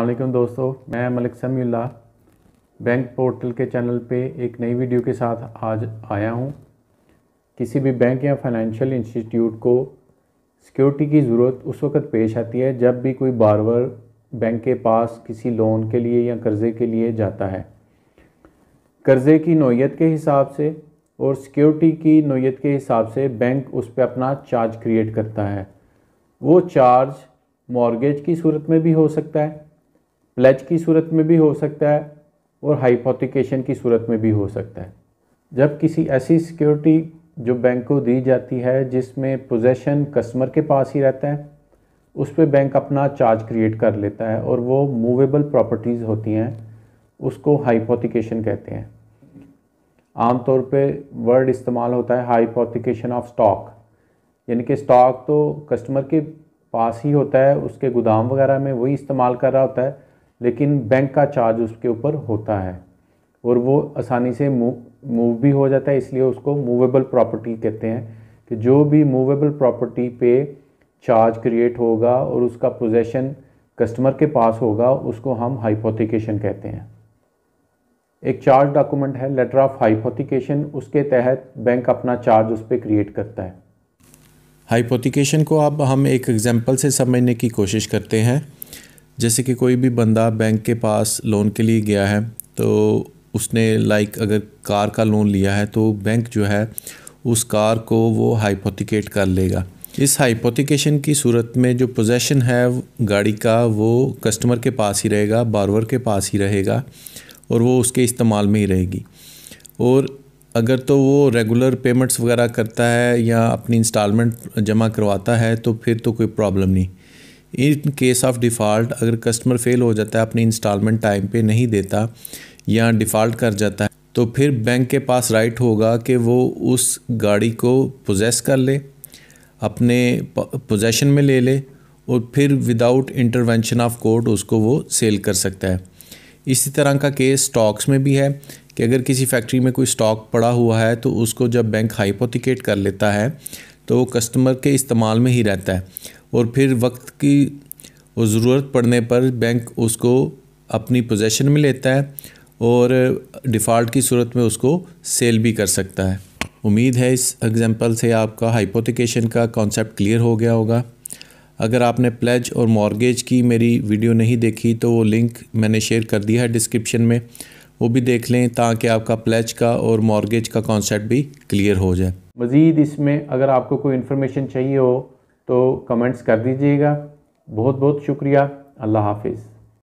अलकुम दोस्तों मैं Malik Samilla bank portal के चैनल पे एक नई वीडियो के साथ आज आया हूँ किसी भी बैंक या फाइनेंशियल इंस्टीट्यूट को सिक्योरिटी की ज़रूरत उस वक्त पेश आती है जब भी कोई बारवर बैंक के पास किसी लोन के लिए या कर्ज़े के लिए जाता है कर्ज़े की नोयत के हिसाब से और सिक्योरिटी की नोयत के हिसाब से बैंक उस पर अपना चार्ज क्रिएट करता है वो चार्ज मॉर्गेज की सूरत में भी हो सकता है प्लेज की सूरत में भी हो सकता है और हाइपोथिकेशन की सूरत में भी हो सकता है जब किसी ऐसी सिक्योरिटी जो बैंक को दी जाती है जिसमें पोजेशन कस्टमर के पास ही रहता है उस पर बैंक अपना चार्ज क्रिएट कर लेता है और वो मूवेबल प्रॉपर्टीज़ होती हैं उसको हाइपोथिकेशन कहते हैं आमतौर पे वर्ड इस्तेमाल होता है हाइपोथिकेशन ऑफ स्टॉक यानी कि स्टॉक तो कस्टमर के पास ही होता है उसके गोदाम वगैरह में वही इस्तेमाल कर रहा होता है लेकिन बैंक का चार्ज उसके ऊपर होता है और वो आसानी से मूव मूव भी हो जाता है इसलिए उसको मूवेबल प्रॉपर्टी कहते हैं कि जो भी मूवेबल प्रॉपर्टी पे चार्ज क्रिएट होगा और उसका पोजेशन कस्टमर के पास होगा उसको हम हाइपोथिकेशन कहते हैं एक चार्ज डॉक्यूमेंट है लेटर ऑफ हाइपोथिकेशन उसके तहत बैंक अपना चार्ज उस पर क्रिएट करता है हाइपोथिकेशन को अब हम एक एग्जाम्पल से समझने की कोशिश करते हैं जैसे कि कोई भी बंदा बैंक के पास लोन के लिए गया है तो उसने लाइक अगर कार का लोन लिया है तो बैंक जो है उस कार को वो हाइपोथिकेट कर लेगा इस हाइपोथिकेशन की सूरत में जो पोजेशन है गाड़ी का वो कस्टमर के पास ही रहेगा बारवर के पास ही रहेगा और वो उसके इस्तेमाल में ही रहेगी और अगर तो वो रेगुलर पेमेंट्स वगैरह करता है या अपनी इंस्टॉलमेंट जमा करवाता है तो फिर तो कोई प्रॉब्लम नहीं इन केस ऑफ डिफ़ॉल्ट अगर कस्टमर फेल हो जाता है अपनी इंस्टॉलमेंट टाइम पे नहीं देता या डिफ़ॉल्ट कर जाता है तो फिर बैंक के पास राइट होगा कि वो उस गाड़ी को पोजेस कर ले अपने पोजेशन में ले ले और फिर विदाउट इंटरवेंशन ऑफ कोर्ट उसको वो सेल कर सकता है इसी तरह का केस स्टॉक्स में भी है कि अगर किसी फैक्ट्री में कोई स्टॉक पड़ा हुआ है तो उसको जब बैंक हाइपोथिकेट कर लेता है तो वो कस्टमर के इस्तेमाल में ही रहता है और फिर वक्त की ज़रूरत पड़ने पर बैंक उसको अपनी पोजेशन में लेता है और डिफ़ॉल्ट की सूरत में उसको सेल भी कर सकता है उम्मीद है इस एग्ज़ाम्पल से आपका हाइपोथिकेशन का कॉन्सेप्ट क्लियर हो गया होगा अगर आपने प्लेज और मॉर्गेज की मेरी वीडियो नहीं देखी तो वो लिंक मैंने शेयर कर दिया है डिस्क्रिप्शन में वो भी देख लें ताकि आपका प्लेज का और मॉर्गेज का कॉन्सेप्ट भी क्लियर हो जाए मज़ीद इसमें अगर आपको कोई इन्फॉर्मेशन चाहिए हो तो कमेंट्स कर दीजिएगा बहुत बहुत शुक्रिया अल्लाह हाफिज़